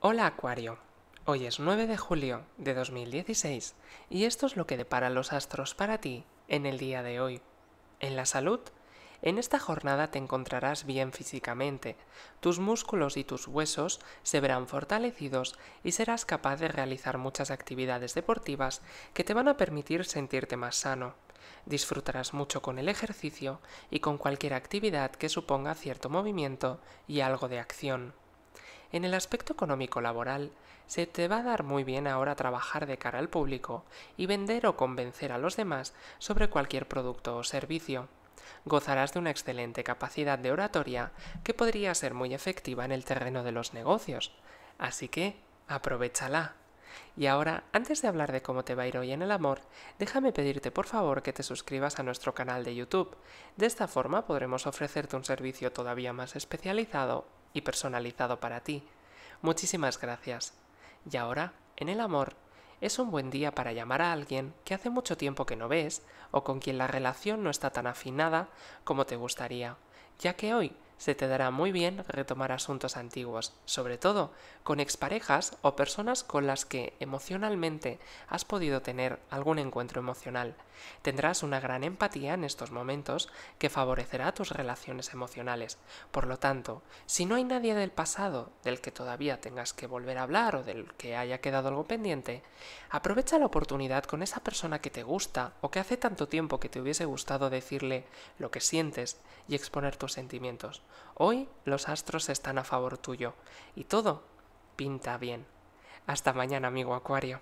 Hola Acuario, hoy es 9 de julio de 2016 y esto es lo que depara los astros para ti en el día de hoy. En la salud, en esta jornada te encontrarás bien físicamente, tus músculos y tus huesos se verán fortalecidos y serás capaz de realizar muchas actividades deportivas que te van a permitir sentirte más sano. Disfrutarás mucho con el ejercicio y con cualquier actividad que suponga cierto movimiento y algo de acción. En el aspecto económico laboral, se te va a dar muy bien ahora trabajar de cara al público y vender o convencer a los demás sobre cualquier producto o servicio. Gozarás de una excelente capacidad de oratoria que podría ser muy efectiva en el terreno de los negocios. Así que, aprovechala. Y ahora, antes de hablar de cómo te va a ir hoy en el amor, déjame pedirte por favor que te suscribas a nuestro canal de YouTube. De esta forma podremos ofrecerte un servicio todavía más especializado y personalizado para ti. Muchísimas gracias. Y ahora, en el amor, es un buen día para llamar a alguien que hace mucho tiempo que no ves o con quien la relación no está tan afinada como te gustaría, ya que hoy se te dará muy bien retomar asuntos antiguos, sobre todo con exparejas o personas con las que emocionalmente has podido tener algún encuentro emocional. Tendrás una gran empatía en estos momentos que favorecerá tus relaciones emocionales. Por lo tanto, si no hay nadie del pasado del que todavía tengas que volver a hablar o del que haya quedado algo pendiente, aprovecha la oportunidad con esa persona que te gusta o que hace tanto tiempo que te hubiese gustado decirle lo que sientes y exponer tus sentimientos. Hoy los astros están a favor tuyo y todo pinta bien. Hasta mañana, amigo Acuario.